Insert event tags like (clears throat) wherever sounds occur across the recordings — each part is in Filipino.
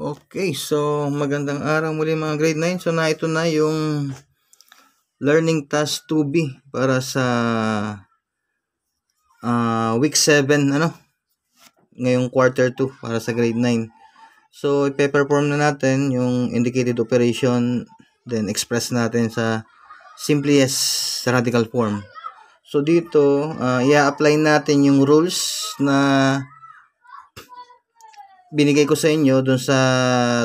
Okay, so magandang araw muli mga grade 9. So na ito na yung learning task 2B para sa uh, week 7 ano ngayong quarter 2 para sa grade 9. So ipe-perform na natin yung indicated operation then express natin sa simplest radical form. So dito, uh, i-apply natin yung rules na binigay ko sa inyo dun sa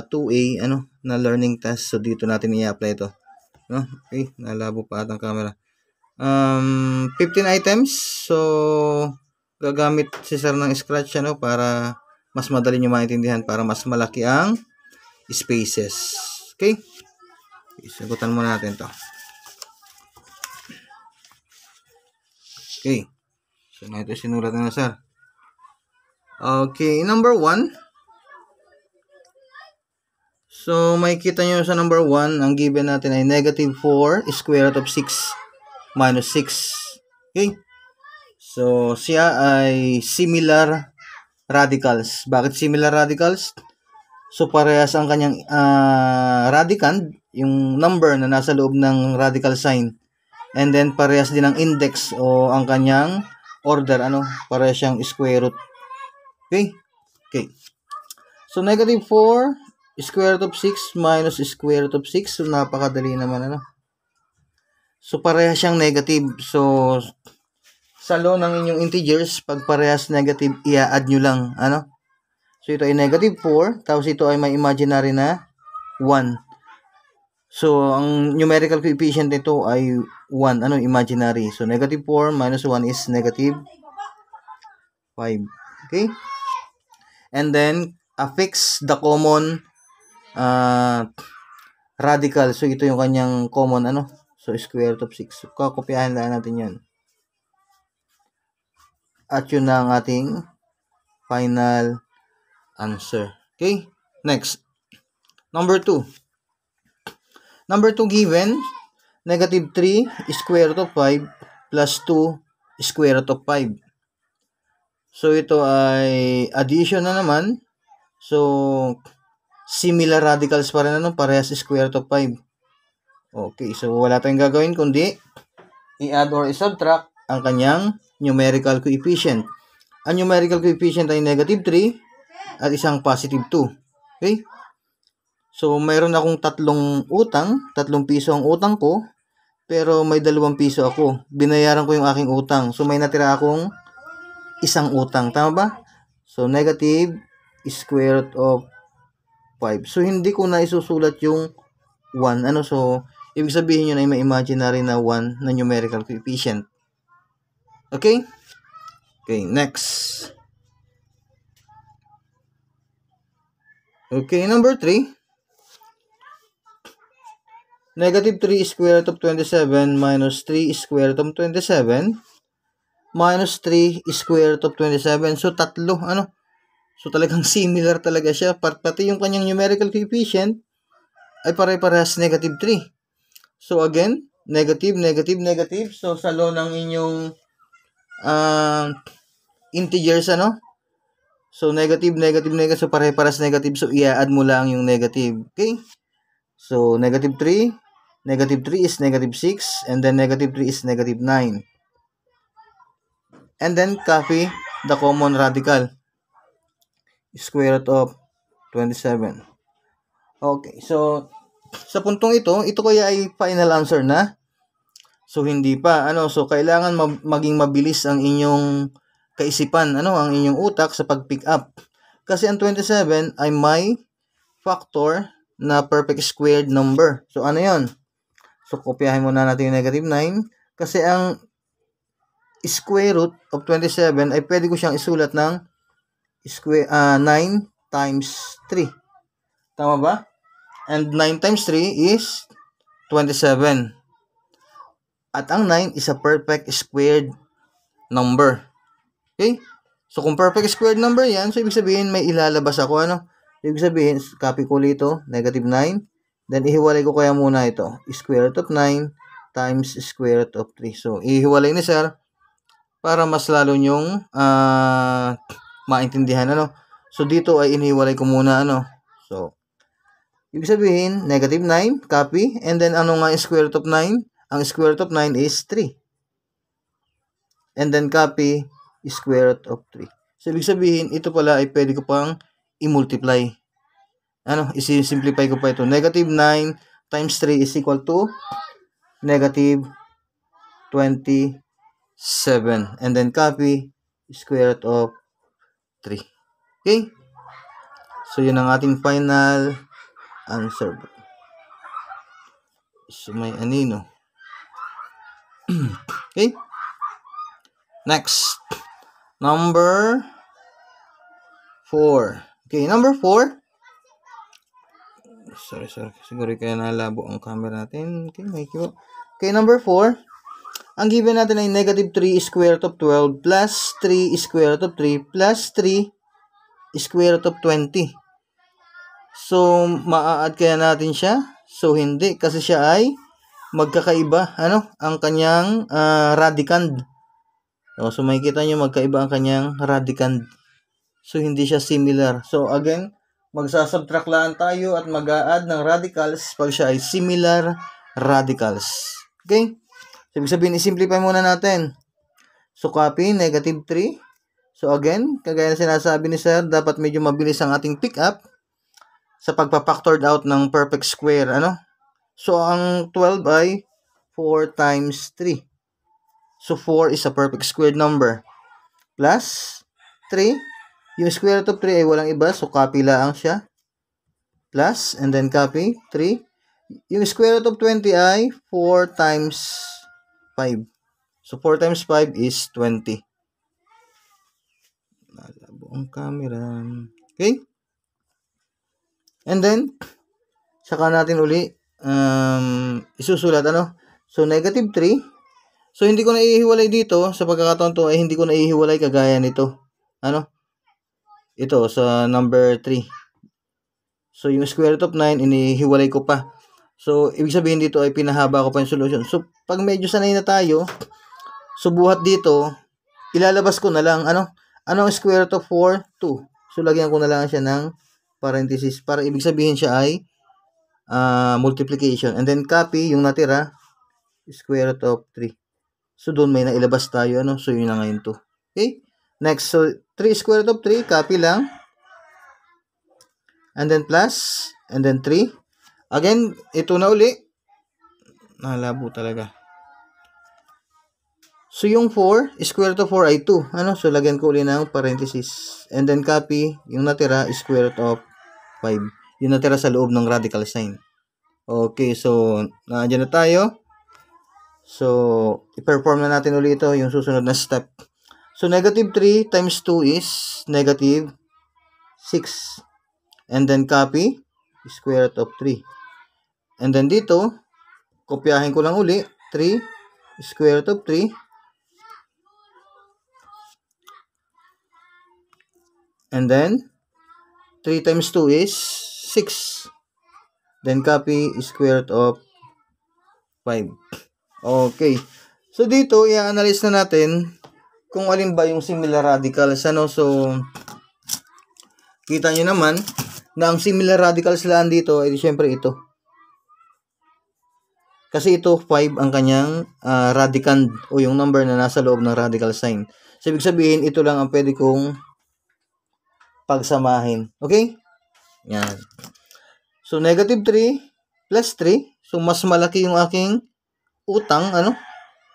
2A ano na learning task. So dito natin i-apply ito. No? Okay, nalabo pa atang camera. Um, 15 items. So gagamit si sir ng scratch ano para mas madali niyo maintindihan para mas malaki ang spaces. Okay? Isagutan muna natin to. Okay. So, na ito sinulat na, na sir. Okay, number 1. So, makikita nyo sa number 1, ang given natin ay negative 4 square root of 6 minus 6. Okay? So, siya ay similar radicals. Bakit similar radicals? So, parehas ang kanyang uh, radicand, yung number na nasa loob ng radical sign. And then, parehas din ang index o ang kanyang order. Ano? Parehas siyang square root. Okay? Okay. So, negative 4 square root of 6 minus square root of 6. So, napakadali naman, ano. So, pareha siyang negative. So, sa law ng inyong integers, pag parehas negative, i-add nyo lang, ano. So, ito ay negative 4. Tapos, ito ay may imaginary na 1. So, ang numerical coefficient nito ay 1. Ano? Imaginary. So, negative 4 minus 1 is negative 5. Okay? And then, affix the common uh, radical. So, ito yung kanyang common, ano? So, square root of 6. So, kakopyahan lang natin yun. At yun na ang ating final answer. Okay? Next. Number 2. Number 2 given, negative 3 square root of 5 plus 2 square root of 5. So, ito ay addition na naman. So, similar radicals pa rin ano, parehas square root of 5. Okay, so wala tayong gagawin kundi i-add or i-subtract ang kanyang numerical coefficient. Ang numerical coefficient ay negative 3 at isang positive 2. Okay? So, mayroon akong tatlong utang, tatlong piso ang utang ko, pero may dalawang piso ako. Binayaran ko yung aking utang. So, may natira akong isang utang. Tama ba? So, negative square root of 5. So, hindi ko na isusulat yung 1. Ano? So, ibig sabihin yun na may imaginary na 1 na numerical coefficient. Okay? Okay, next. Okay, number 3. Negative 3 square root of 27 minus 3 square root of 27 minus 3 square root of 27. So, tatlo, ano? So talagang (laughs) similar talaga siya. Pati yung kanyang numerical coefficient ay pare-parehas negative 3. So again, negative, negative, negative. So sa low ng inyong uh, integers, ano? So negative, negative, negative. So pare-parehas negative. So i-add mo lang yung negative. Okay? So negative 3, negative 3 is negative 6, and then negative 3 is negative 9. And then copy the common radical square root of 27. Okay, so sa puntong ito, ito kaya ay final answer na? So hindi pa. Ano, so kailangan mag maging mabilis ang inyong kaisipan, ano, ang inyong utak sa pag-pick up. Kasi ang 27 ay may factor na perfect squared number. So ano 'yon? So kopyahin muna natin yung negative 9 kasi ang square root of 27 ay pwede ko siyang isulat ng square, uh, ah, 9 times 3. Tama ba? And 9 times 3 is 27. At ang 9 is a perfect squared number. Okay? So, kung perfect squared number yan, so ibig sabihin may ilalabas ako. Ano? Ibig sabihin, copy ko dito, negative 9. Then, ihiwalay ko kaya muna ito. Square root of 9 times square root of 3. So, ihiwalay ni sir para mas lalo nyong uh, ah, maintindihan ano. So dito ay iniwalay ko muna ano. So ibig sabihin negative 9 copy and then ano nga square root of 9? Ang square root of 9 is 3. And then copy square root of 3. So ibig sabihin ito pala ay pwede ko pang i-multiply. Ano, i simplify ko pa ito. Negative 9 times 3 is equal to negative 27. And then copy square root of 3. Okay? So, yun ang ating final answer. So, may anino. (clears throat) okay? Next. Number 4. Okay, number 4. Sorry, sorry. Siguro kaya nalabo ang camera natin. Okay, thank you. Okay, number 4. Ang given natin ay negative 3 square root of 12 plus 3 square root of 3 plus 3 square root of 20. So, maa-add kaya natin siya? So, hindi. Kasi siya ay magkakaiba. Ano? Ang kanyang uh, radicand. so, makikita nyo magkaiba ang kanyang radicand. So, hindi siya similar. So, again, magsasubtract lang tayo at mag-a-add ng radicals pag siya ay similar radicals. Okay? So, sabihin, i-simplify muna natin. So, copy, negative 3. So, again, kagaya na sinasabi ni sir, dapat medyo mabilis ang ating pick up sa pagpa-factored out ng perfect square. Ano? So, ang 12 ay 4 times 3. So, 4 is a perfect squared number. Plus 3. Yung square root of 3 ay walang iba. So, copy lang siya. Plus, and then copy, 3. Yung square root of 20 ay 4 times 5. So, 4 times 5 is 20. Malabo ang camera. Okay? And then, saka natin uli, um, isusulat, ano? So, negative 3. So, hindi ko na naihiwalay dito. Sa pagkakataon to, ay hindi ko na naihiwalay kagaya nito. Ano? Ito, sa number 3. So, yung square root of 9, inihiwalay ko pa. So, ibig sabihin dito ay pinahaba ko pa yung solution. So, pag medyo sanay na tayo, subuhat so dito, ilalabas ko na lang, ano? Ano ang square root of 4? 2. So, lagyan ko na lang siya ng parenthesis para ibig sabihin siya ay uh, multiplication. And then, copy yung natira, square root of 3. So, doon may nailabas tayo, ano? So, yun na ngayon to. Okay? Next, so, 3 square root of 3, copy lang. And then plus, and then 3. Again, ito na uli. Nalabo talaga. So, yung 4, square root of 4 ay 2. Ano? So, lagyan ko uli ng parenthesis. And then, copy. Yung natira, square root of 5. Yung natira sa loob ng radical sign. Okay. So, nandiyan na tayo. So, i-perform na natin uli ito, yung susunod na step. So, negative 3 times 2 is negative 6. And then, copy square root of 3. And then dito, kopyahin ko lang uli, 3 square root of 3. And then, 3 times 2 is 6. Then copy square root of 5. Okay. So dito, i-analyze na natin kung alin ba yung similar radical sa no. So, kita nyo naman, na ang similar radicals lang dito ay eh, syempre ito. Kasi ito 5 ang kanyang uh, ah, radicand o yung number na nasa loob ng radical sign. So ibig sabihin ito lang ang pwede kong pagsamahin. Okay? Yan. So negative 3 plus 3. So mas malaki yung aking utang ano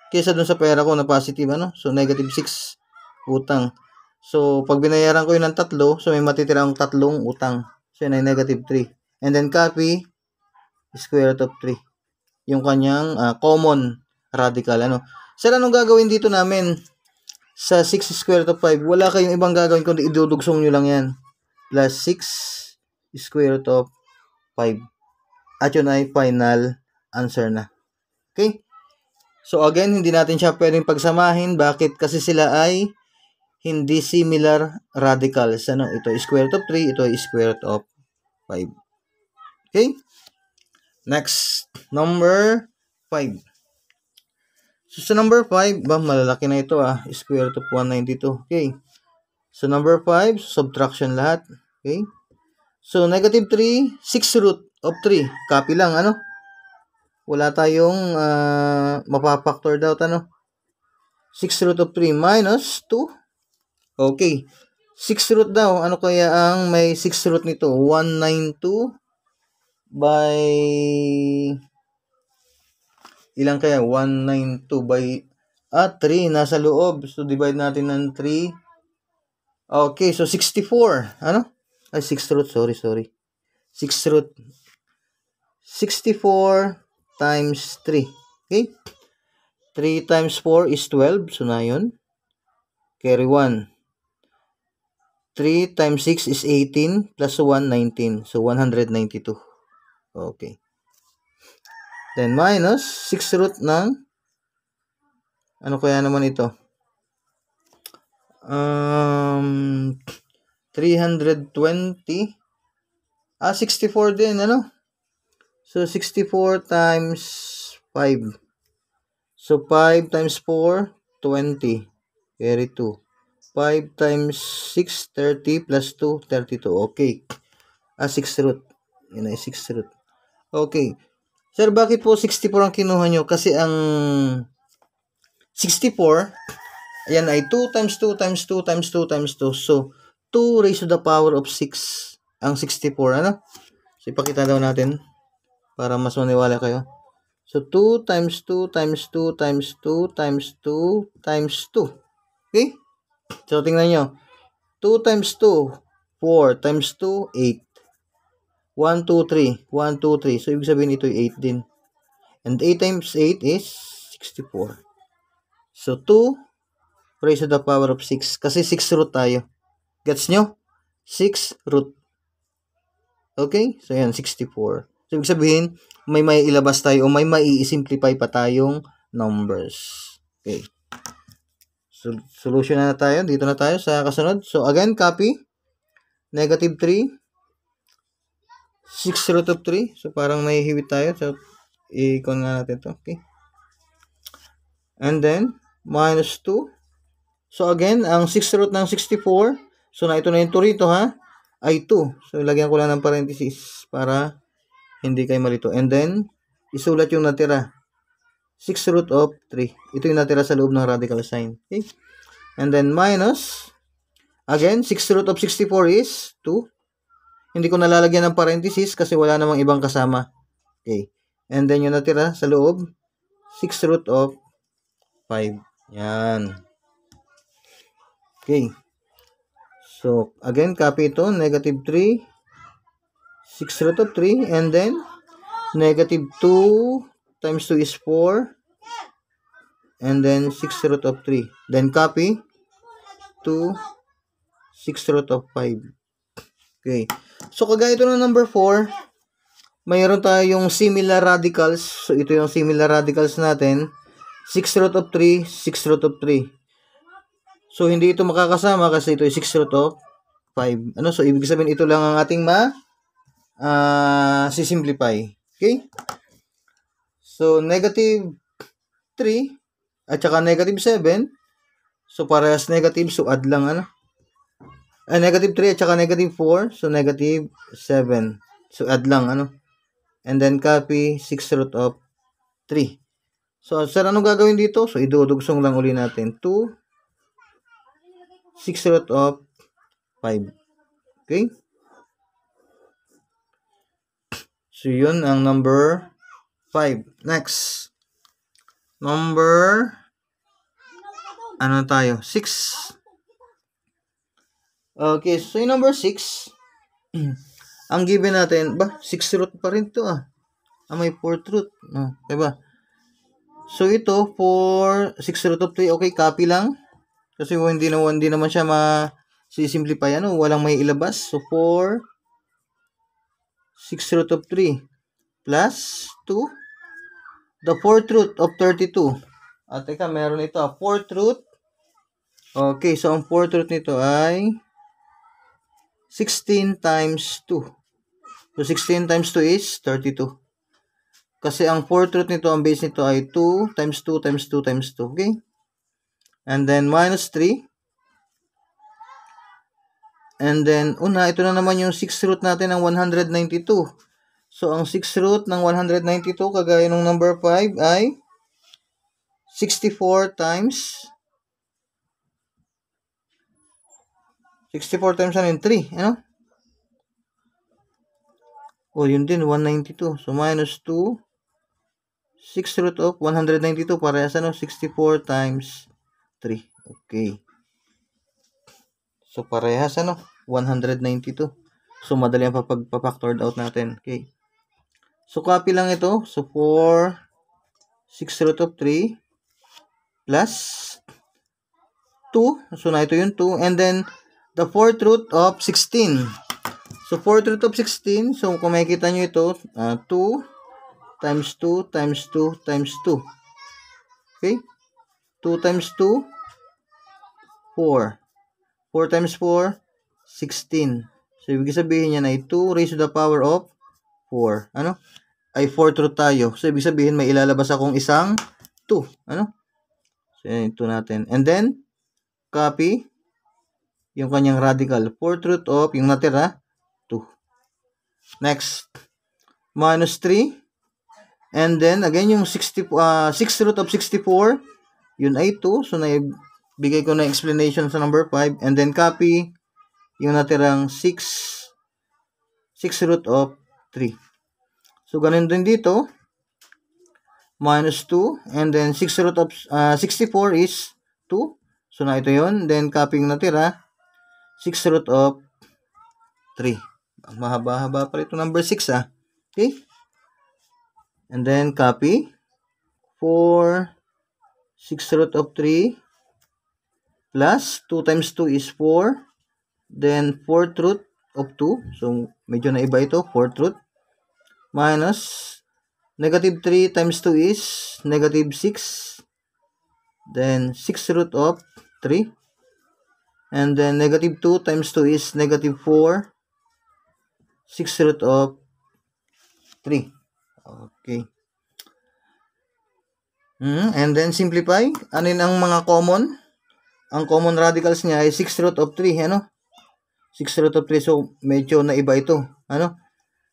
kaysa dun sa pera ko na positive ano. So negative 6 utang. So pag binayaran ko yun ng tatlo, so may matitira akong tatlong utang. So, yun ay negative 3. And then copy square root of 3. Yung kanyang uh, common radical. Ano? Sir, anong gagawin dito namin? Sa 6 square root of 5, wala kayong ibang gagawin kundi idudugsong nyo lang yan. Plus 6 square root of 5. At yun ay final answer na. Okay? So again, hindi natin siya pwedeng pagsamahin. Bakit? Kasi sila ay hindi similar radicals. Ano? Ito is square root of 3, ito is square root of 5. Okay? Next, number 5. So, sa number 5, ba, malalaki na ito ah. Square root of 192. Okay. So, number 5, subtraction lahat. Okay. So, negative 3, 6 root of 3. Copy lang, ano? Wala tayong uh, mapapactor daw, ano? 6 root of 3 minus 2 Okay. 6 root daw. Ano kaya ang may 6 root nito? 192 by... Ilan kaya? 192 by... Ah, 3. Nasa loob. So, divide natin ng 3. Okay. So, 64. Ano? Ay, 6 root. Sorry, sorry. 6 root. 64 times 3. Okay? 3 times 4 is 12. So, na yun. Carry 1. 3 times 6 is 18 plus 1, 19. So, 192. Okay. Then, minus 6 root ng ano kaya naman ito? Um, 320 ah, 64 din, ano? So, 64 times 5. So, 5 times 4, 20. Carry 5 times 6, 30 plus 2, 32. Okay. Ah, 6 root. Yan ay 6 root. Okay. Sir, bakit po 64 ang kinuha nyo? Kasi ang 64, ayan ay 2 times 2 times 2 times 2 times 2. So, 2 raised to the power of 6 ang 64. Ano? So, ipakita daw natin para mas maniwala kayo. So, 2 times 2 times 2 times 2 times 2 times 2. Okay? So, tingnan nyo. 2 times 2, 4 times 2, 8. 1, 2, 3. 1, 2, 3. So, ibig sabihin ito ay 8 din. And 8 times 8 is 64. So, 2 raised to the power of 6. Kasi 6 root tayo. Gets nyo? 6 root. Okay? So, yan. 64. So, ibig sabihin, may may ilabas tayo o may mai-simplify pa tayong numbers. Okay. Sol solution na, na tayo. Dito na tayo sa kasunod. So, again, copy. Negative 3. 6 root of 3. So, parang nahihiwit tayo. So, i-con nga natin to. Okay. And then, minus 2. So, again, ang 6 root ng 64. So, na ito na yung 2 rito, ha? Ay 2. So, ilagyan ko lang ng parenthesis para hindi kayo malito. And then, isulat yung natira. 6 root of 3. Ito yung natira sa loob ng radical sign. Okay? And then minus, again, 6 root of 64 is 2. Hindi ko nalalagyan ng parenthesis kasi wala namang ibang kasama. Okay. And then yung natira sa loob, 6 root of 5. Yan. Okay. So, again, copy ito. Negative 3, 6 root of 3. And then, negative 2 times 2 is 4. And then 6 root of 3. Then copy 2 6 root of 5. Okay. So, kagaya ito na number 4, mayroon tayong similar radicals. So, ito yung similar radicals natin. 6 root of 3, 6 root of 3. So, hindi ito makakasama kasi ito ay 6 root of 5. Ano? So, ibig sabihin ito lang ang ating ma uh, ah, sisimplify. Okay? So, negative 3 at saka negative 7. So, parehas negative. So, add lang ano. Ay, eh, negative 3 at saka negative 4. So, negative 7. So, add lang ano. And then, copy 6 root of 3. So, sir, anong gagawin dito? So, idudugsong lang uli natin. 2, 6 root of 5. Okay? So, yun ang number 5. Next. Number, ano tayo? 6. Okay, so yung number 6, (clears throat) ang given natin, ba, 6 root pa rin to ah. Ah, may 4 root. No, oh, ba? So, ito, 4, 6 root of 3, okay, copy lang. Kasi oh, hindi, na, hindi naman siya ma, simplify ano, walang may ilabas. So, 4, 6 root of 3 plus 2 The fourth root of 32. At ah, teka, meron ito. Ah. Fourth root. Okay, so ang fourth root nito ay 16 times 2. So 16 times 2 is 32. Kasi ang fourth root nito, ang base nito ay 2 times 2 times 2 times 2. Okay? And then minus 3. And then, una, ito na naman yung 6th root natin ng 192. So, ang 6 root ng 192 kagaya ng number 5 ay 64 times 64 times ano yun? 3, ano? O, oh, yun din, 192. So, minus 2, 6 root of 192, parehas ano? 64 times 3. Okay. So, parehas ano? 192. So, madali ang papag-factored out natin. Okay. So, copy lang ito. So, 4, 6 root of 3 plus 2. So, na ito yung 2. And then, the 4th root of 16. So, 4th root of 16. So, kung makikita nyo ito, uh, 2 times 2 times 2 times 2. Okay? 2 times 2, 4. 4 times 4, 16. So, ibig sabihin niya na 2 raised to the power of 4. Ano? Ay 4 through tayo. So, ibig sabihin, may ilalabas akong isang 2. Ano? So, yan yung natin. And then, copy yung kanyang radical. 4 root of yung natira, 2. Next, minus 3. And then, again, yung 60, uh, 6 root of 64, yun ay 2. So, naibigay ko na explanation sa number 5. And then, copy yung natirang 6, 6 root of 3. So, ganun din dito. Minus 2. And then, 6 root of uh, 64 is 2. So, na ito yun. Then, copying natira. 6 root of 3. Ang mahaba-haba pa ito. Number 6, ah. Okay? And then, copy. 4, 6 root of 3 plus 2 times 2 is 4. Then, 4 root of 2. So, medyo na iba ito, 4 root. Minus, negative 3 times 2 is negative 6. Then, 6 root of 3. And then, negative 2 times 2 is negative 4. 6 root of 3. Okay. Mm, and then, simplify. Anin ang mga common? Ang common radicals niya ay 6 root of 3. Ano? Eh, 6 root of 3. So, medyo naiba ito. Ano?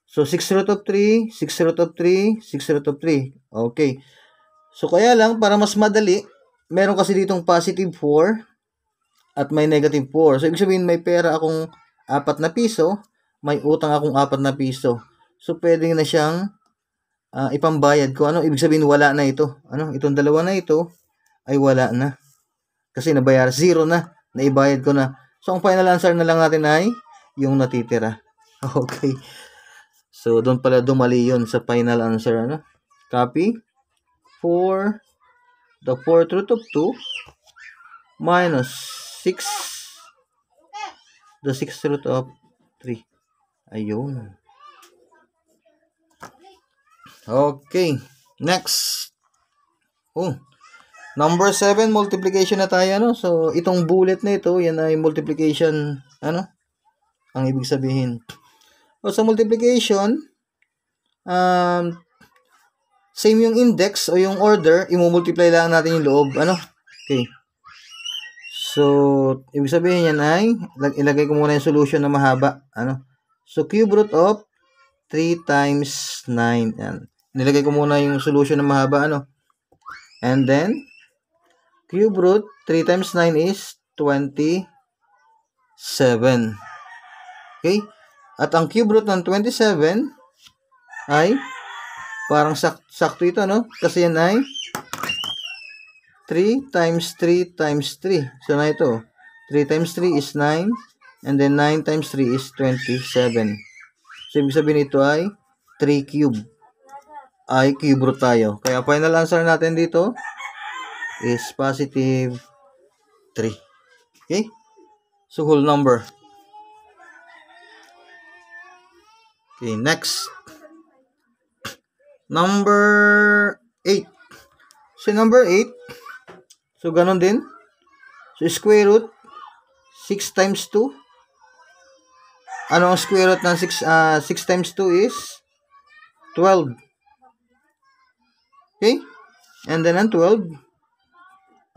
So, 6 root of 3, 6 root of 3, 6 root of 3. Okay. So, kaya lang, para mas madali, meron kasi ditong positive 4 at may negative 4. So, ibig sabihin, may pera akong 4 na piso, may utang akong 4 na piso. So, pwede na siyang uh, ipambayad ko. Ano? Ibig sabihin, wala na ito. Ano? Itong dalawa na ito ay wala na. Kasi nabayar. Zero na. Naibayad ko na. So, ang final answer na lang natin ay yung natitira. (laughs) Okay. So, doon pala dumali yon sa final answer. Ano? Copy. 4. The 4th root of 2 minus 6. The 6th root of 3. Ayun. Okay. Next. Oh. Number 7, multiplication na tayo, ano? So, itong bullet na ito, yan ay multiplication, ano? Ang ibig sabihin. O, oh, sa multiplication, um, same yung index o yung order, imumultiply lang natin yung loob, ano? Okay. So, ibig sabihin yan ay, ilagay ko muna yung solution na mahaba, ano? So, cube root of 3 times 9, yan. Nilagay ko muna yung solution na mahaba, ano? And then, Cube root, 3 times 9 is 27. Okay? At ang cube root ng 27 ay parang sak sakto ito, no? Kasi yan ay 3 times 3 times 3. So, na ito. 3 times 3 is 9. And then 9 times 3 is 27. So, ibig sabihin ito ay 3 cube. Ay, cube root tayo. Kaya, final answer natin dito is positive 3. Okay? So, whole number. Okay, next. Number 8. So, number 8. So, ganun din. So, square root 6 times 2. Ano ang square root ng 6, uh, 6 times 2 is 12. Okay? And then ang 12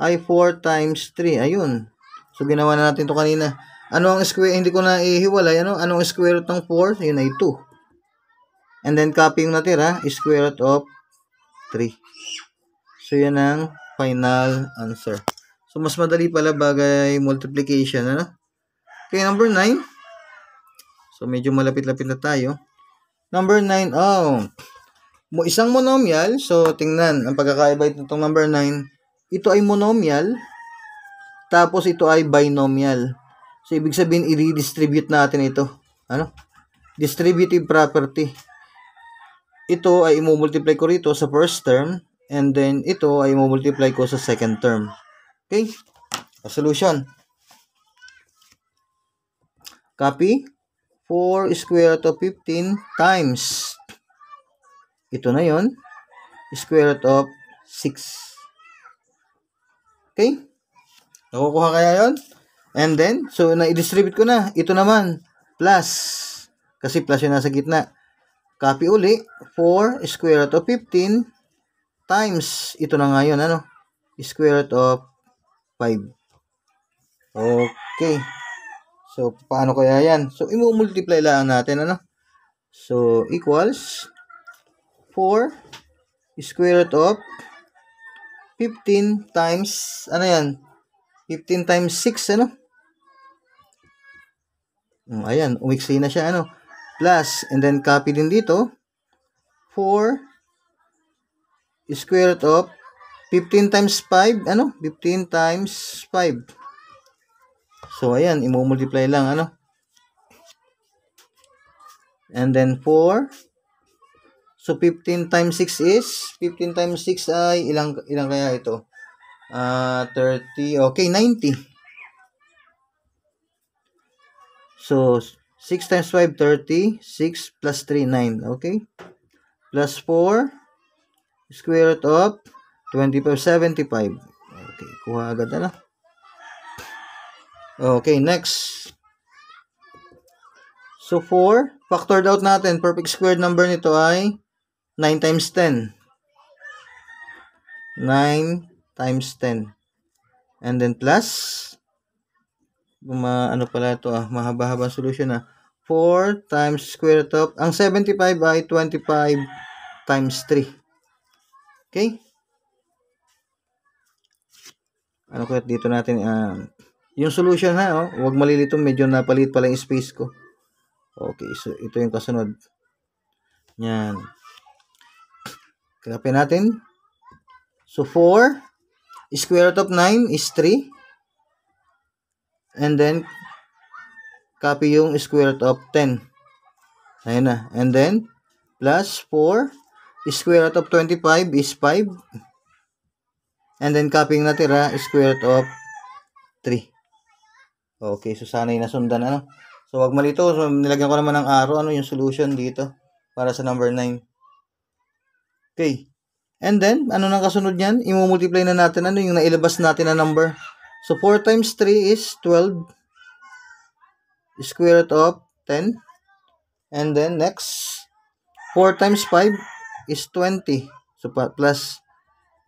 ay 4 times 3. Ayun. So, ginawa na natin to kanina. Ano ang square? Hindi ko na ihiwalay. Ano? Anong square root ng 4? Ayun ay 2. And then, copy yung natira. Square root of 3. So, yan ang final answer. So, mas madali pala bagay multiplication. Ano? Okay, number 9. So, medyo malapit-lapit na tayo. Number 9. Oh. Isang monomial. So, tingnan. Ang pagkakaiba itong number 9 ito ay monomial, tapos ito ay binomial. So, ibig sabihin, i-redistribute natin ito. Ano? Distributive property. Ito ay i-multiply ko rito sa first term, and then ito ay i-multiply ko sa second term. Okay? A solution. Copy. 4 square root of 15 times. Ito na yon Square root of 6. Okay? Nakukuha kaya yon And then, so na-distribute ko na. Ito naman, plus. Kasi plus yung nasa gitna. Copy uli. 4 square root of 15 times, ito na nga yun, ano? Square root of 5. Okay. So, paano kaya yan? So, imu-multiply lang natin, ano? So, equals 4 square root of 15 times, ano yan? 15 times 6, ano? Hmm, ayan, umiksi na siya, ano? Plus, and then copy din dito. 4 square root of 15 times 5, ano? 15 times 5. So, ayan, imumultiply lang, ano? And then 4 So, 15 times 6 is? 15 times 6 ay ilang, ilang kaya ito? Uh, ah, 30, okay, 90. So, 6 times 5, 30. 6 plus 3, 9. Okay? Plus 4, square root of 25, 75. Okay, kuha agad na ano? Okay, next. So, 4, factored out natin. Perfect squared number nito ay 9 times 10. 9 times 10. And then plus, ano pala ito ah, mahaba-haba solution ah. 4 times square root of, ang 75 by 25 times 3. Okay? Ano ko dito natin, ah, yung solution ha, oh, huwag malilito, medyo napalit pala yung space ko. Okay, so ito yung kasunod. Yan. Tilapin natin. So, 4 square root of 9 is 3. And then, copy yung square root of 10. Ayan na. And then, plus 4 square root of 25 is 5. And then, copy yung natira square root of 3. Okay, so sana sana'y nasundan. Ano? So, wag malito. So, nilagyan ko naman ng arrow. Ano yung solution dito para sa number 9. Okay. And then, ano nang kasunod niyan? I-multiply na natin ano yung nailabas natin na number. So, 4 times 3 is 12. Square root of 10. And then, next, 4 times 5 is 20. So, plus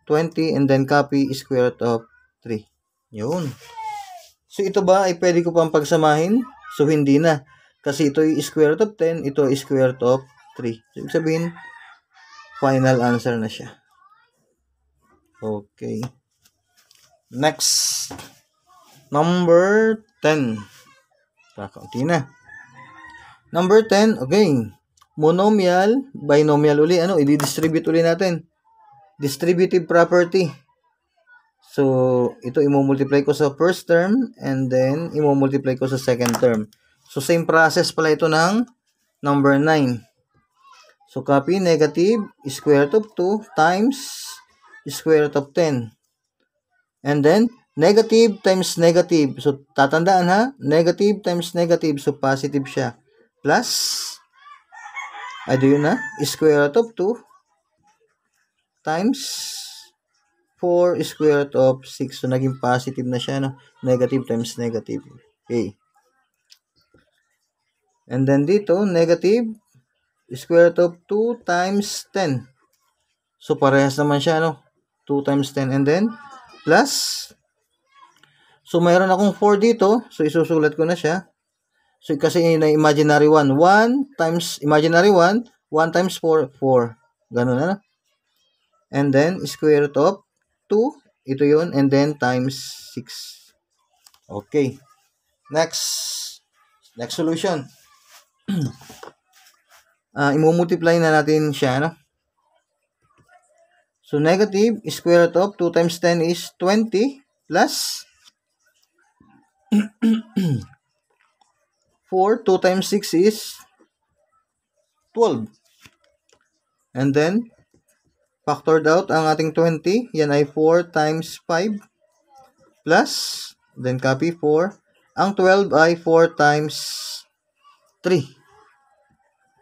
20 and then copy square root of 3. Yun. So, ito ba ay pwede ko pang pagsamahin? So, hindi na. Kasi ito yung square root of 10, ito ay square root of 3. So, ibig sabihin, Final answer na siya. Okay. Next. Number 10. Kakaunti na. Number 10, again. Monomial, binomial uli. Ano? I-distribute uli natin. Distributive property. So, ito i-multiply ko sa first term and then i-multiply ko sa second term. So, same process pala ito ng number 9. So, copy negative square root of 2 times square root of 10. And then, negative times negative. So, tatandaan ha, negative times negative. So, positive siya. Plus, ay, do yun ha, square root of 2 times 4 square root of 6. So, naging positive na siya. No? Negative times negative. Okay. And then dito, negative square root of 2 times 10. So, parehas naman siya, no? 2 times 10 and then plus. So, mayroon akong 4 dito. So, isusulat ko na siya. So, kasi yun imaginary 1. 1 times imaginary 1. 1 times 4, 4. Ganun na, no? And then, square root of 2. Ito yun. And then, times 6. Okay. Next. Next solution. (clears throat) uh, imumultiply na natin siya, no? So, negative square root of 2 times 10 is 20 plus 4, (clears throat) 2 times 6 is 12. And then, factored out ang ating 20. Yan ay 4 times 5 plus, then copy 4. Ang 12 ay 4 times 3.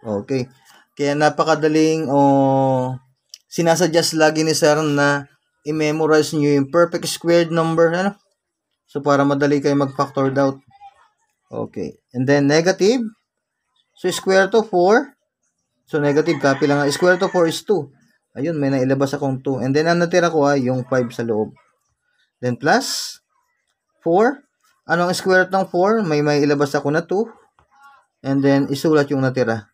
Okay. Kaya napakadaling o oh, sinasuggest lagi ni sir na i-memorize nyo yung perfect squared number. Ano? So, para madali kayo mag-factor out. Okay. And then, negative. So, square to 4. So, negative copy lang. Square to 4 is 2. Ayun, may nailabas akong 2. And then, ang natira ko ay ah, yung 5 sa loob. Then, plus 4. Anong square root ng 4? May may ilabas ako na 2. And then, isulat yung natira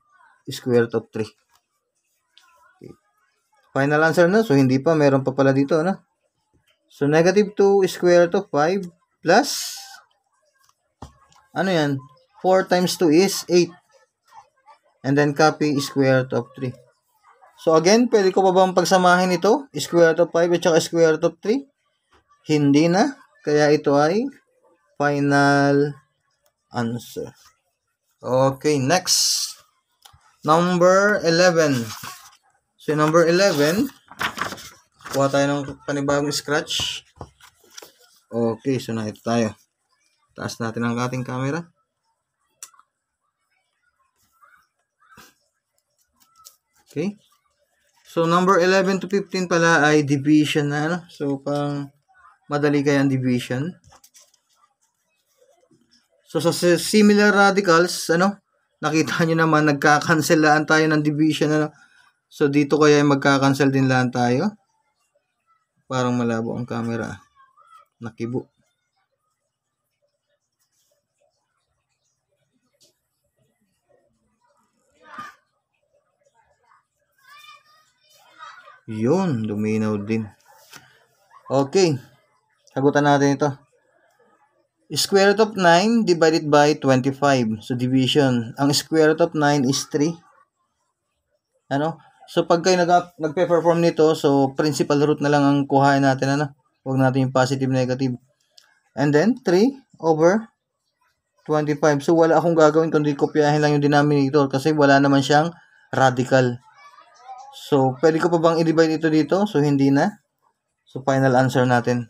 square root of 3. Okay. Final answer na. So, hindi pa. Meron pa pala dito. Ano? So, negative 2 square root of 5 plus ano yan? 4 times 2 is 8. And then copy square root of 3. So again, pwede ko pa bang pagsamahin ito? Square root of 5 at saka square root of 3? Hindi na. Kaya ito ay final answer. Okay, next. Number 11. So, number 11. Kuha tayo ng panibagong scratch. Okay, so na ito tayo. Taas natin ang ating camera. Okay. So, number 11 to 15 pala ay division na. Ano? So, pang madali kaya ang division. So, sa similar radicals, ano? nakita nyo naman, nagka-cancel laan tayo ng division. Ano? So, dito kaya magka-cancel din laan tayo. Parang malabo ang camera. Ah. Nakibo. Yun, duminaw din. Okay. Sagutan natin ito. Square root of 9 divided by 25. So, division. Ang square root of 9 is 3. Ano? So, pag kayo nag nagpe-perform nito, so, principal root na lang ang kuhain natin. Ano? Huwag natin yung positive, negative. And then, 3 over 25. So, wala akong gagawin kundi kopyahin lang yung denominator kasi wala naman siyang radical. So, pwede ko pa bang i-divide ito dito? So, hindi na. So, final answer natin.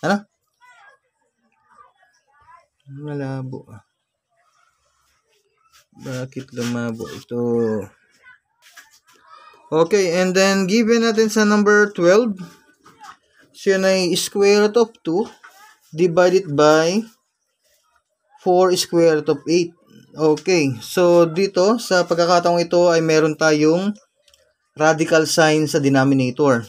Ano? Malabo Bakit lumabo ito? Okay, and then given natin sa number 12, so yun ay square root of 2 divided by 4 square root of 8. Okay, so dito sa pagkakataong ito ay meron tayong radical sign sa denominator.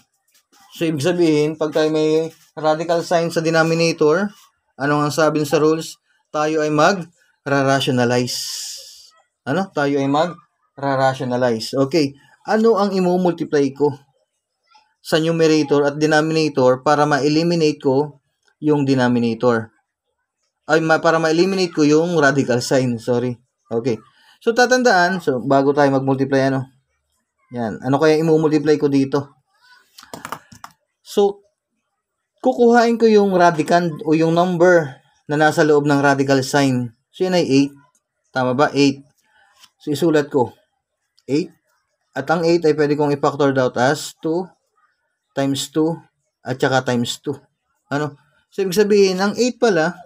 So ibig sabihin, pag tayo may radical sign sa denominator, ano ang sabi sa rules? tayo ay mag rationalize Ano? Tayo ay mag rationalize Okay. Ano ang imo-multiply ko sa numerator at denominator para ma-eliminate ko yung denominator? Ay, ma- para ma-eliminate ko yung radical sign. Sorry. Okay. So, tatandaan, so, bago tayo mag-multiply, ano? Yan. Ano kaya imo multiply ko dito? So, kukuhain ko yung radicand o yung number na nasa loob ng radical sign. So, yan ay 8. Tama ba? 8. So, isulat ko. 8. At ang 8 ay pwede kong i-factor out as 2 times 2 at saka times 2. Ano? So, ibig sabihin, ang 8 pala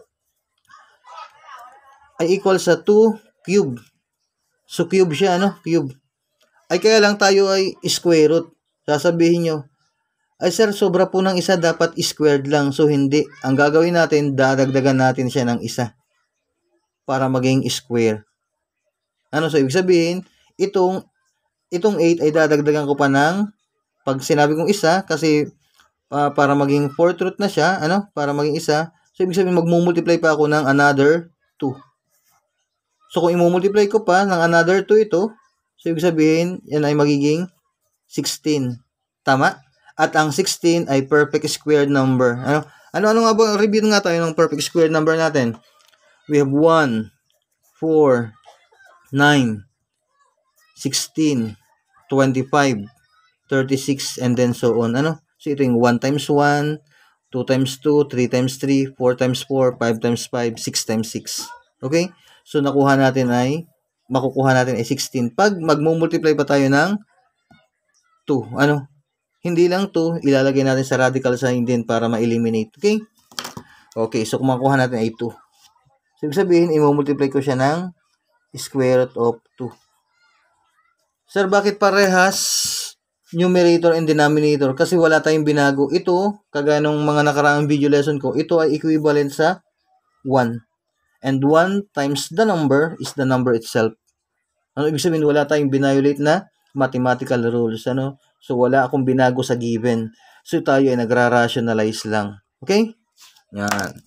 ay equal sa 2 cube. So, cube siya, ano? Cube. Ay, kaya lang tayo ay square root. Sasabihin nyo, ay sir, sobra po ng isa dapat squared lang. So hindi. Ang gagawin natin, dadagdagan natin siya ng isa para maging square. Ano? So ibig sabihin, itong itong 8 ay dadagdagan ko pa ng pag sinabi kong isa kasi uh, para maging fourth root na siya, ano? Para maging isa. So ibig sabihin magmumultiply pa ako ng another 2. So kung i-multiply ko pa ng another 2 ito, so ibig sabihin yan ay magiging 16. Tama? at ang 16 ay perfect square number. Ano? Ano ano nga ba review nga tayo ng perfect square number natin? We have 1 4 9 16 25 36 and then so on. Ano? So ito yung 1 times 1, 2 times 2, 3 times 3, 4 times 4, 5 times 5, 6 times 6. Okay? So nakuha natin ay makukuha natin ay 16 pag magmo-multiply pa tayo ng 2. Ano? Hindi lang to ilalagay natin sa radical sign din para ma-eliminate. Okay? Okay, so kumakuha natin ay 2. So, ibig sabihin, imumultiply ko siya ng square root of 2. Sir, bakit parehas numerator and denominator? Kasi wala tayong binago. Ito, kagaya ng mga nakaraang video lesson ko, ito ay equivalent sa 1. And 1 times the number is the number itself. Ano ibig sabihin? Wala tayong binayolate na mathematical rules. Ano? So, wala akong binago sa given. So, tayo ay nagra-rationalize lang. Okay? Yan.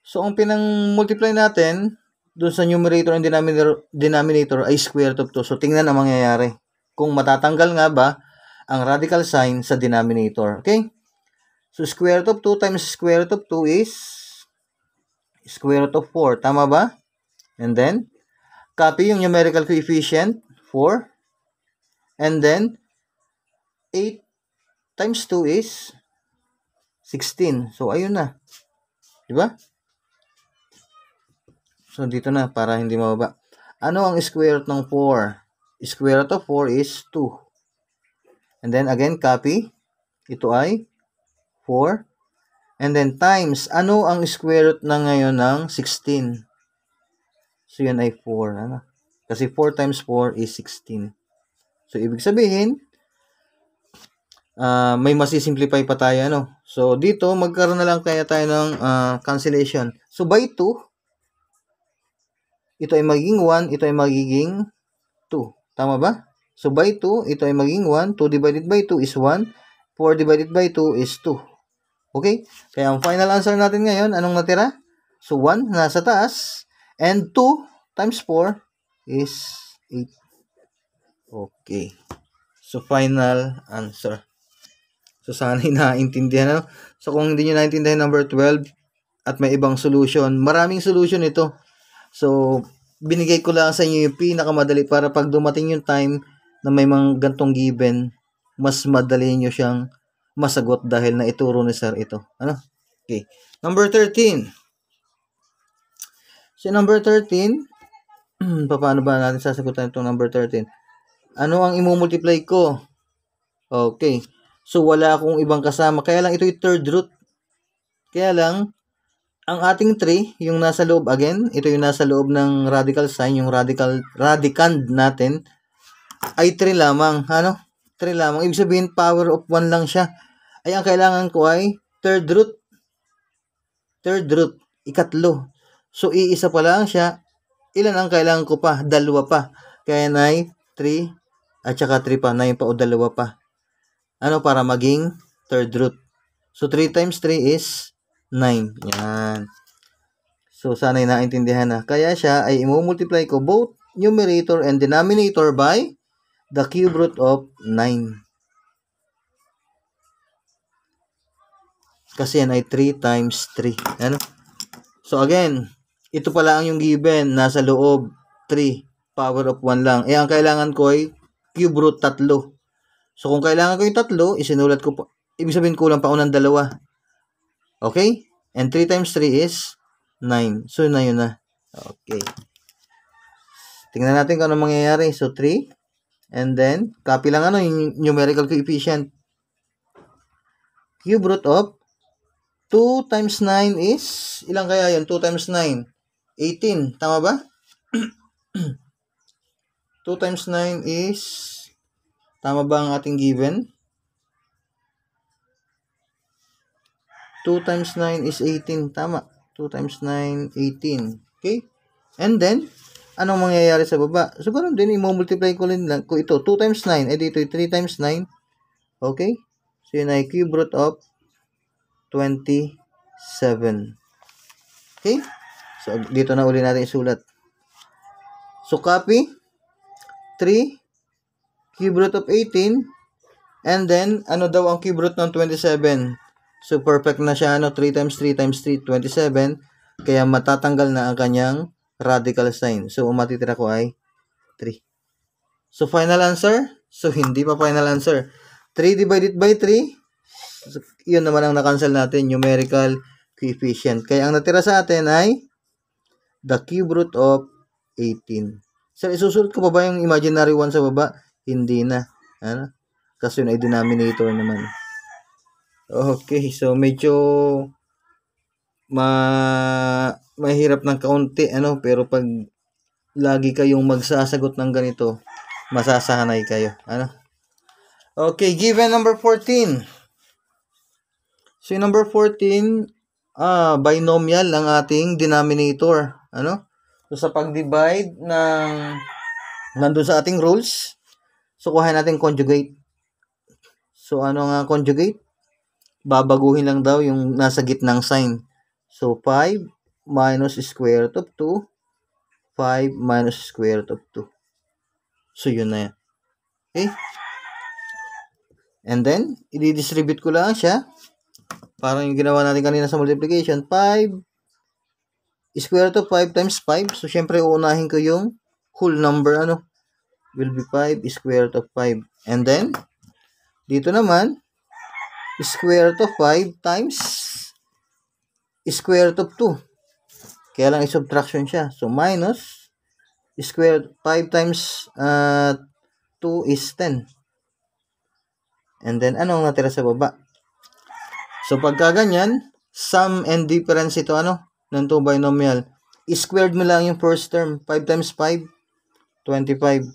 So, ang pinang-multiply natin, doon sa numerator and denominator, denominator ay square root of 2. So, tingnan ang mangyayari. Kung matatanggal nga ba ang radical sign sa denominator. Okay? So, square root of 2 times square root of 2 is square root of 4. Tama ba? And then, copy yung numerical coefficient, 4. And then, 8 times 2 is 16. So, ayun na. Diba? So, dito na para hindi mababa. Ano ang square root ng 4? Square root of 4 is 2. And then again, copy. Ito ay 4. And then times, ano ang square root na ngayon ng 16? So, yun ay 4. Ano? Kasi 4 times 4 is 16. So, ibig sabihin, uh, may masisimplify pa tayo, ano. So, dito, magkaroon na lang kaya tayo ng uh, cancellation. So, by 2, ito ay magiging 1, ito ay magiging 2. Tama ba? So, by 2, ito ay magiging 1. 2 divided by 2 is 1. 4 divided by 2 is 2. Okay? Kaya, ang final answer natin ngayon, anong natira? So, 1, nasa taas. And 2 times 4 is 8. Okay. So, final answer. So, sana (laughs) naintindihan na. Ano? So, kung hindi nyo naintindihan number 12 at may ibang solution, maraming solution ito. So, binigay ko lang sa inyo yung pinakamadali para pag dumating yung time na may mga gantong given, mas madali nyo siyang masagot dahil na ituro ni sir ito. Ano? Okay. Number 13. So, number 13, (clears throat) paano ba natin sasagutan itong number 13? Ano ang imumultiply ko? Okay. So, wala akong ibang kasama. Kaya lang ito yung third root. Kaya lang, ang ating 3, yung nasa loob, again, ito yung nasa loob ng radical sign, yung radical, radicand natin, ay 3 lamang. Ano? 3 lamang. Ibig sabihin, power of 1 lang siya. Ay, ang kailangan ko ay third root. Third root. Ikatlo. So, iisa pa lang siya. Ilan ang kailangan ko pa? Dalawa pa. Kaya na ay 3 at saka 3 pa na yung paudalawa pa. Ano para maging third root. So 3 times 3 is 9. Yan. So sana'y naintindihan na. Kaya siya ay imumultiply ko both numerator and denominator by the cube root of 9. Kasi yan ay 3 times 3. Ano? So again, ito pala ang yung given. Nasa loob. 3. Power of 1 lang. Eh, ang kailangan ko ay cube root tatlo. So, kung kailangan ko yung tatlo, isinulat ko po. Ibig sabihin kulang pa unang dalawa. Okay? And 3 times 3 is 9. So, na yun na. Okay. Tingnan natin kung ano mangyayari. So, 3. And then, copy lang ano, yung numerical coefficient. Cube root of 2 times 9 is, ilang kaya yun? 2 times 9? 18. Tama ba? (clears throat) 2 times 9 is, tama ba ang ating given? 2 times 9 is 18. Tama. 2 times 9, 18. Okay? And then, anong mangyayari sa baba? So, ganun din, i-multiply ko rin lang. ko ito, 2 times 9, eh dito, 3 times 9. Okay? So, yun ay cube root of 27. Okay? So, dito na uli natin isulat. So, copy. 3, cube root of 18, and then, ano daw ang cube root ng 27? So, perfect na siya, ano, 3 times 3 times 3, 27. Kaya, matatanggal na ang kanyang radical sign. So, umatitira ko ay 3. So, final answer? So, hindi pa final answer. 3 divided by 3, so, yun naman ang nakancel natin, numerical coefficient. Kaya, ang natira sa atin ay the cube root of 18. So, isusulat ko pa ba yung imaginary one sa baba? Hindi na. Ano? Kasi yun ay denominator naman. Okay, so medyo ma mahirap ng kaunti ano pero pag lagi kayong magsasagot ng ganito masasanay kayo ano okay given number 14 so number 14 ah binomial ang ating denominator ano So, sa pag-divide ng nandun sa ating rules, so, kuhain natin conjugate. So, ano nga conjugate? Babaguhin lang daw yung nasa gitnang sign. So, 5 minus square root of 2, 5 minus square root of 2. So, yun na yan. Okay? And then, i-distribute ko lang siya. Parang yung ginawa natin kanina sa multiplication, 5 square to 5 times 5. So, syempre, uunahin ko yung whole number, ano, will be 5 square root of 5. And then, dito naman, square root of 5 times square root of 2. Kaya lang subtraction siya. So, minus square 5 times uh, 2 is 10. And then, anong natira sa baba? So, pagka ganyan, sum and difference ito, ano? ng 2 binomial. I-squared mo lang yung first term. 5 times 5, 25.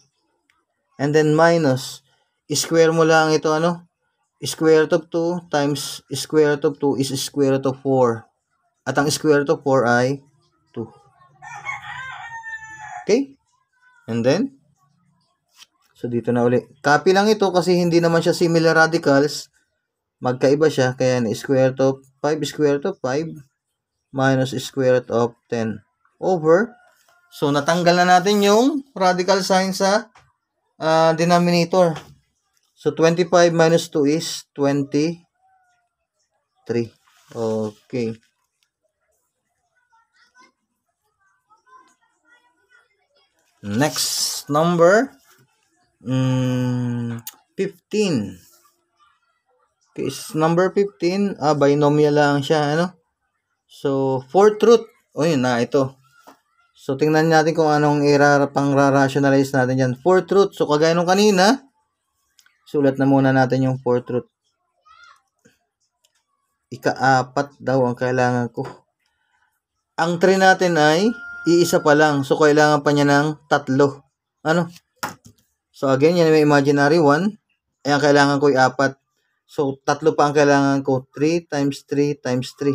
And then minus, i-square mo lang ito ano? Square root of 2 times square root of 2 is square root of 4. At ang square root of 4 ay 2. Okay? And then, so dito na uli. Copy lang ito kasi hindi naman siya similar radicals. Magkaiba siya. Kaya na square root of 5 square root of 5 minus square root of 10 over. So, natanggal na natin yung radical sign sa uh, denominator. So, 25 minus 2 is 23. Okay. Next number, mm, 15. Okay, number 15, ah, binomial lang siya, ano? So, fourth root. Oh, o yun na, ito. So, tingnan natin kung anong era pang rationalize natin yan. Fourth root. So, kagaya nung kanina, sulat na muna natin yung fourth root. Ika-apat daw ang kailangan ko. Ang 3 natin ay iisa pa lang. So, kailangan pa niya ng tatlo. Ano? So, again, yan may imaginary 1. Ayan, kailangan ko ay apat. So, tatlo pa ang kailangan ko. 3 times 3 times 3.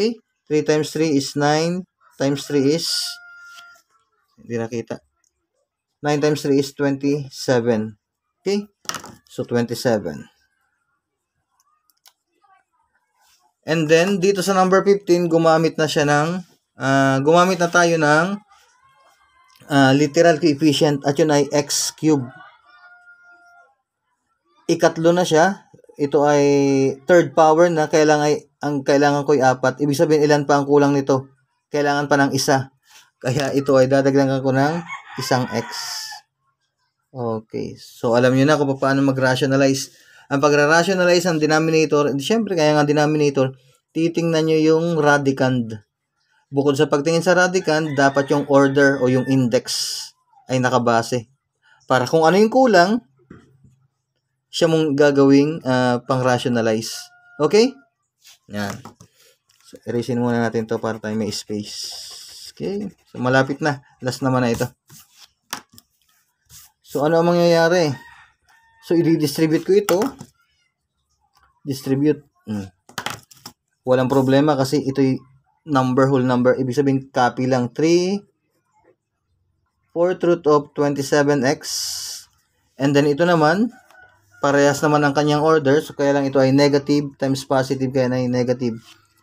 Okay? 3 times 3 is 9. Times 3 is, hindi nakita. 9 times 3 is 27. Okay? So, 27. And then, dito sa number 15, gumamit na siya ng, uh, gumamit na tayo ng uh, literal coefficient at yun ay x cube. Ikatlo na siya. Ito ay third power na kailangan ay ang kailangan ko ay apat. Ibig sabihin, ilan pa ang kulang nito? Kailangan pa ng isa. Kaya ito ay dadagdagan ko ng isang x. Okay. So, alam nyo na kung paano mag-rationalize. Ang pag-rationalize ng denominator, siyempre, kaya nga denominator, titingnan nyo yung radicand. Bukod sa pagtingin sa radicand, dapat yung order o yung index ay nakabase. Para kung ano yung kulang, siya mong gagawing uh, pang-rationalize. Okay? Yan. So, erasin muna natin to para tayo may space. Okay. So, malapit na. Last naman na ito. So, ano ang mangyayari? So, i-redistribute ko ito. Distribute. Hmm. Walang problema kasi ito'y number, whole number. Ibig sabihin, copy lang. 3, 4 root of 27x. And then, ito naman, parehas naman ang kanyang order, so kaya lang ito ay negative times positive, kaya na yung negative.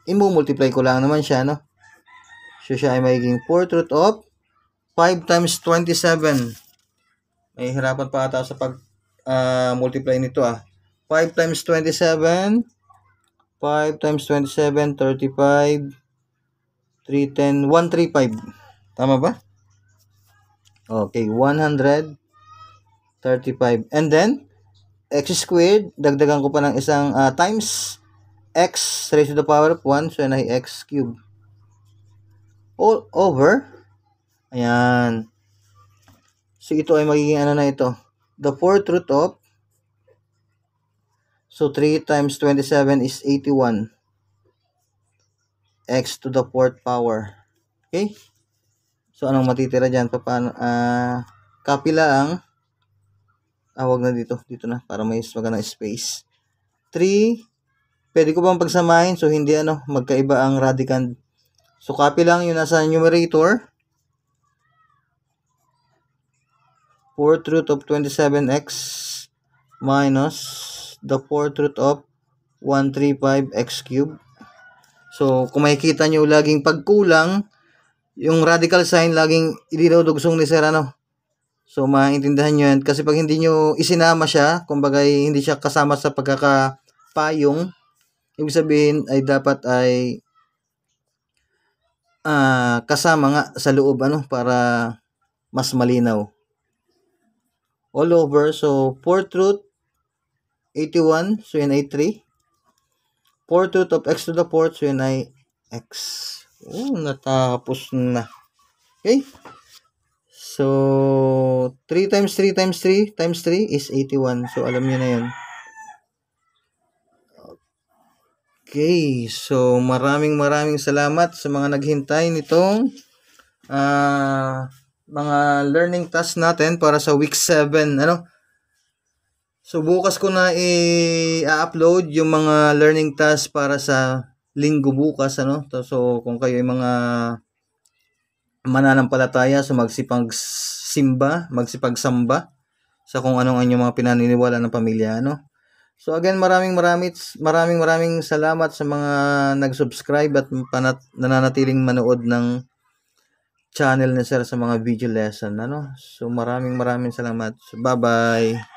i multiply ko lang naman siya, no? So, siya ay magiging 4 root of 5 times 27. May hirapan pa ata sa pag uh, multiply nito, ah. 5 times 27, 5 times 27, 35, 310, 135. Tama ba? Okay, 135. And then, x squared, dagdagan ko pa ng isang uh, times x raised to the power of 1, so yan ay x cube. All over, ayan. So ito ay magiging ano na ito, the fourth root of, so 3 times 27 is 81, x to the fourth power. Okay? So anong matitira dyan? Paano, ah, uh, kapila ang ah, wag na dito, dito na, para may magandang space. 3, pwede ko bang pagsamahin? So, hindi ano, magkaiba ang radicand. So, copy lang yung nasa numerator. 4th root of 27x minus the 4th root of 135x cube. So, kung makikita nyo laging pagkulang, yung radical sign laging idinaw dugsong ni Serrano. So, maintindihan nyo yan. Kasi pag hindi nyo isinama siya, kumbaga eh, hindi siya kasama sa pagkakapayong, ibig sabihin ay dapat ay uh, kasama nga sa loob ano para mas malinaw. All over. So, 4 truth, 81, so yun ay 3. 4 truth of x to the 4, so yun ay x. Oh, natapos na. Okay? So, 3 times 3 times 3 times 3 is 81. So, alam niyo na yan. Okay. So, maraming maraming salamat sa mga naghintay nitong uh, mga learning tasks natin para sa week 7. Ano? So, bukas ko na i-upload yung mga learning tasks para sa linggo bukas. Ano? So, kung kayo yung mga mananampalataya, so magsipagsimba, magsipagsamba sa kung anong ang mga pinaniniwala ng pamilya, ano? So again, maraming maraming maraming maraming salamat sa mga nag-subscribe at panat, nananatiling manood ng channel ni Sir sa mga video lesson, ano? So maraming maraming salamat. So, bye-bye.